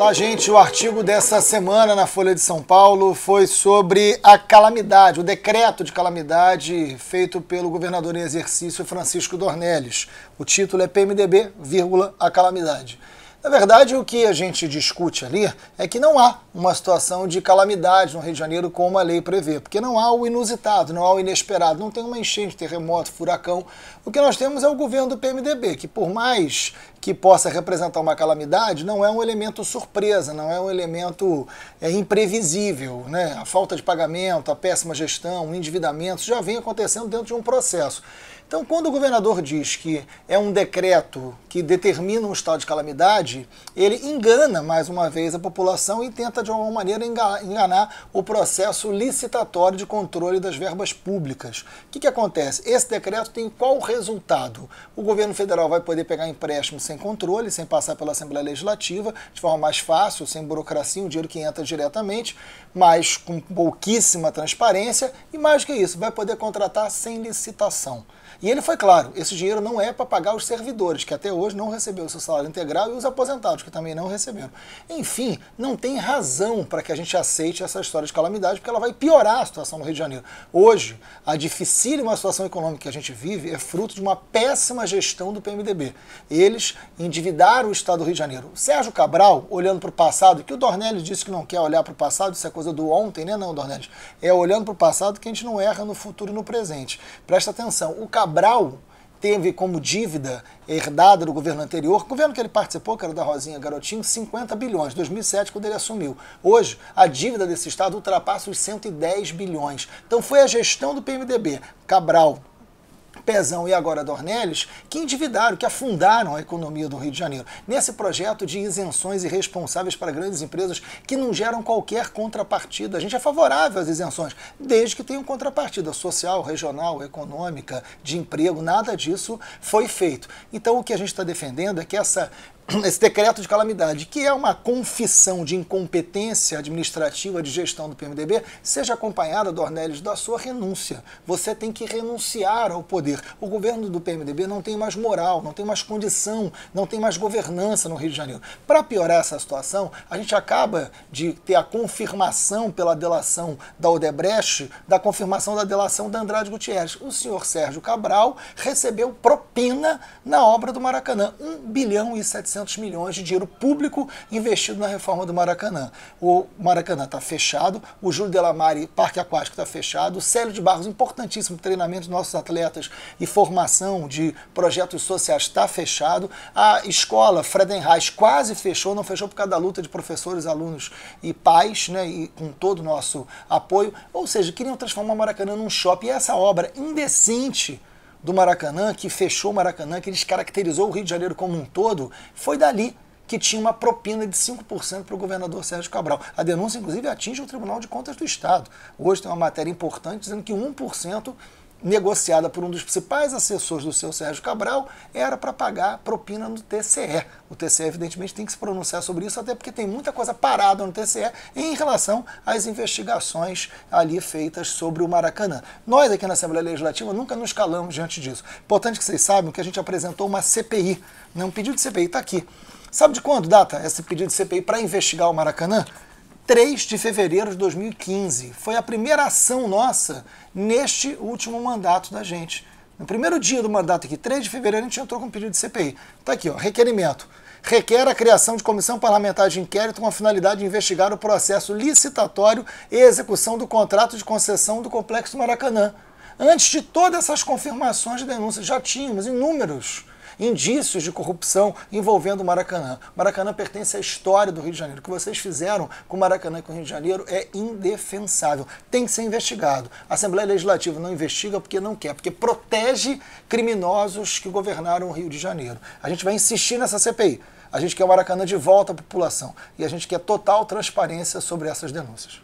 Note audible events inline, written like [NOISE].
Olá, gente. O artigo dessa semana na Folha de São Paulo foi sobre a calamidade, o decreto de calamidade feito pelo governador em exercício Francisco Dornelles. O título é PMDB, vírgula, a calamidade. Na verdade, o que a gente discute ali é que não há uma situação de calamidade no Rio de Janeiro como a lei prevê, porque não há o inusitado, não há o inesperado, não tem uma enchente, terremoto, furacão. O que nós temos é o governo do PMDB, que por mais que possa representar uma calamidade, não é um elemento surpresa, não é um elemento é, imprevisível. Né? A falta de pagamento, a péssima gestão, o endividamento, já vem acontecendo dentro de um processo. Então, quando o governador diz que é um decreto que determina um estado de calamidade, ele engana mais uma vez a população e tenta de alguma maneira enganar o processo licitatório de controle das verbas públicas. O que, que acontece? Esse decreto tem qual resultado? O governo federal vai poder pegar empréstimo sem controle, sem passar pela Assembleia Legislativa, de forma mais fácil, sem burocracia, um dinheiro que entra diretamente, mas com pouquíssima transparência, e mais que isso, vai poder contratar sem licitação. E ele foi claro, esse dinheiro não é para pagar os servidores, que até hoje não recebeu o seu salário integral, e os aposentados, que também não receberam. Enfim, não tem razão para que a gente aceite essa história de calamidade, porque ela vai piorar a situação no Rio de Janeiro. Hoje, a dificílima situação econômica que a gente vive é fruto de uma péssima gestão do PMDB. Eles endividaram o Estado do Rio de Janeiro. Sérgio Cabral, olhando para o passado, que o Dornelles disse que não quer olhar para o passado, isso é coisa do ontem, né não, Dornelles? É olhando para o passado que a gente não erra no futuro e no presente. Presta atenção, o Cabral Cabral teve como dívida herdada do governo anterior, governo que ele participou, que era da Rosinha Garotinho, 50 bilhões, 2007, quando ele assumiu. Hoje, a dívida desse Estado ultrapassa os 110 bilhões. Então foi a gestão do PMDB, Cabral, Pezão e agora Dornelles, que endividaram, que afundaram a economia do Rio de Janeiro, nesse projeto de isenções irresponsáveis para grandes empresas que não geram qualquer contrapartida. A gente é favorável às isenções, desde que tenham contrapartida social, regional, econômica, de emprego, nada disso foi feito. Então o que a gente está defendendo é que essa [CLEARS THROAT] esse decreto de calamidade, que é uma confissão de incompetência administrativa de gestão do PMDB, seja acompanhada, Dornelles, da sua renúncia. Você tem que renunciar ao poder. O governo do PMDB não tem mais moral, não tem mais condição, não tem mais governança no Rio de Janeiro. Para piorar essa situação, a gente acaba de ter a confirmação pela delação da Odebrecht, da confirmação da delação da Andrade Gutierrez. O senhor Sérgio Cabral recebeu propina na obra do Maracanã, 1 bilhão e 700 milhões de dinheiro público investido na reforma do Maracanã. O Maracanã está fechado, o Júlio Delamare Parque Aquático está fechado, o Célio de Barros, importantíssimo treinamento dos nossos atletas e formação de projetos sociais está fechado, a escola Fredenreich quase fechou, não fechou por causa da luta de professores, alunos e pais, né, e com todo o nosso apoio, ou seja, queriam transformar o Maracanã num shopping e essa obra indecente do Maracanã, que fechou o Maracanã, que descaracterizou o Rio de Janeiro como um todo, foi dali que tinha uma propina de 5% para o governador Sérgio Cabral. A denúncia, inclusive, atinge o Tribunal de Contas do Estado. Hoje tem uma matéria importante dizendo que 1% negociada por um dos principais assessores do seu Sérgio Cabral, era para pagar propina no TCE. O TCE, evidentemente, tem que se pronunciar sobre isso, até porque tem muita coisa parada no TCE em relação às investigações ali feitas sobre o Maracanã. Nós, aqui na Assembleia Legislativa, nunca nos calamos diante disso. Importante que vocês saibam que a gente apresentou uma CPI. Né? Um pedido de CPI está aqui. Sabe de quando data esse pedido de CPI para investigar o Maracanã? 3 de fevereiro de 2015. Foi a primeira ação nossa neste último mandato da gente. No primeiro dia do mandato aqui, 3 de fevereiro, a gente entrou com um pedido de CPI. Está aqui, ó, requerimento. Requer a criação de comissão parlamentar de inquérito com a finalidade de investigar o processo licitatório e execução do contrato de concessão do Complexo Maracanã. Antes de todas essas confirmações de denúncias, já tínhamos inúmeros indícios de corrupção envolvendo o Maracanã. Maracanã pertence à história do Rio de Janeiro. O que vocês fizeram com o Maracanã e com o Rio de Janeiro é indefensável. Tem que ser investigado. A Assembleia Legislativa não investiga porque não quer, porque protege criminosos que governaram o Rio de Janeiro. A gente vai insistir nessa CPI. A gente quer o Maracanã de volta à população e a gente quer total transparência sobre essas denúncias.